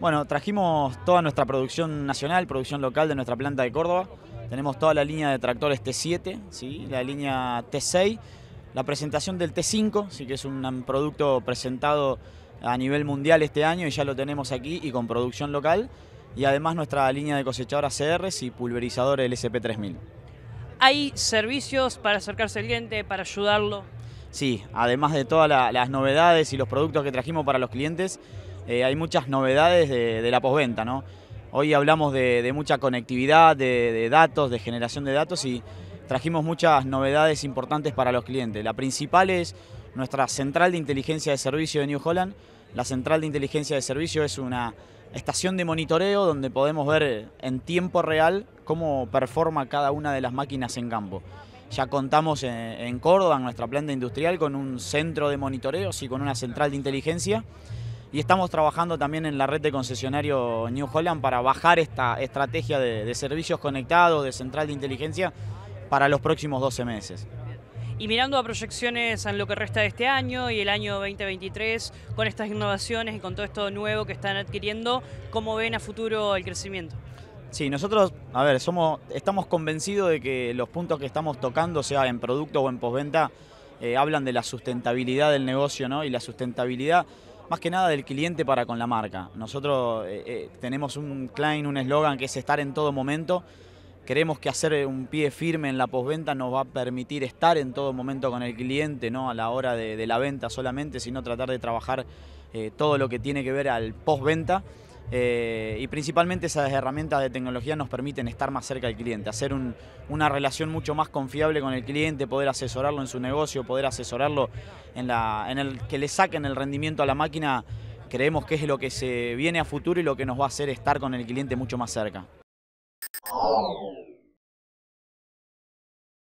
Bueno, trajimos toda nuestra producción nacional, producción local de nuestra planta de Córdoba. Tenemos toda la línea de tractores T7, ¿sí? la línea T6, la presentación del T5, sí que es un producto presentado a nivel mundial este año y ya lo tenemos aquí y con producción local. Y además nuestra línea de cosechadoras CRs y pulverizador LSP3000. ¿Hay servicios para acercarse al cliente, para ayudarlo? sí, además de todas las novedades y los productos que trajimos para los clientes, eh, hay muchas novedades de, la posventa, Hoy hablamos de, mucha conectividad, de, de, datos, de generación de datos y trajimos muchas novedades importantes para los clientes. La principal es nuestra central de inteligencia de servicio de New Holland. La central de inteligencia de servicio es una estación de monitoreo donde podemos ver en tiempo real cómo performa cada una de las máquinas en campo. Ya contamos en, Córdoba, en nuestra planta industrial, con un centro de monitoreo, y con una central de inteligencia. Y estamos trabajando también en la red de concesionario New Holland para bajar esta estrategia de, de servicios conectados, de central de inteligencia, para los próximos 12 meses. Y mirando a proyecciones en lo que resta de este año y el año 2023, con estas innovaciones y con todo esto nuevo que están adquiriendo, ¿cómo ven a futuro el crecimiento? Sí, nosotros, a ver, somos, estamos convencidos de que los puntos que estamos tocando, sea en producto o en postventa, eh, hablan de la sustentabilidad del negocio, ¿no? Y la sustentabilidad, más que nada, del cliente para con la marca. Nosotros eh, eh, tenemos un client, un eslogan que es estar en todo momento. Creemos que hacer un pie firme en la postventa nos va a permitir estar en todo momento con el cliente, no a la hora de la venta solamente, sino tratar de trabajar todo lo que tiene que ver al postventa. Eh, y principalmente esas herramientas de tecnología nos permiten estar más cerca del cliente, hacer una relación mucho más confiable con el cliente, poder asesorarlo en su negocio, poder asesorarlo en el que le saquen el rendimiento a la máquina. Creemos que es lo que se viene a futuro y lo que nos va a hacer estar con el cliente mucho más cerca.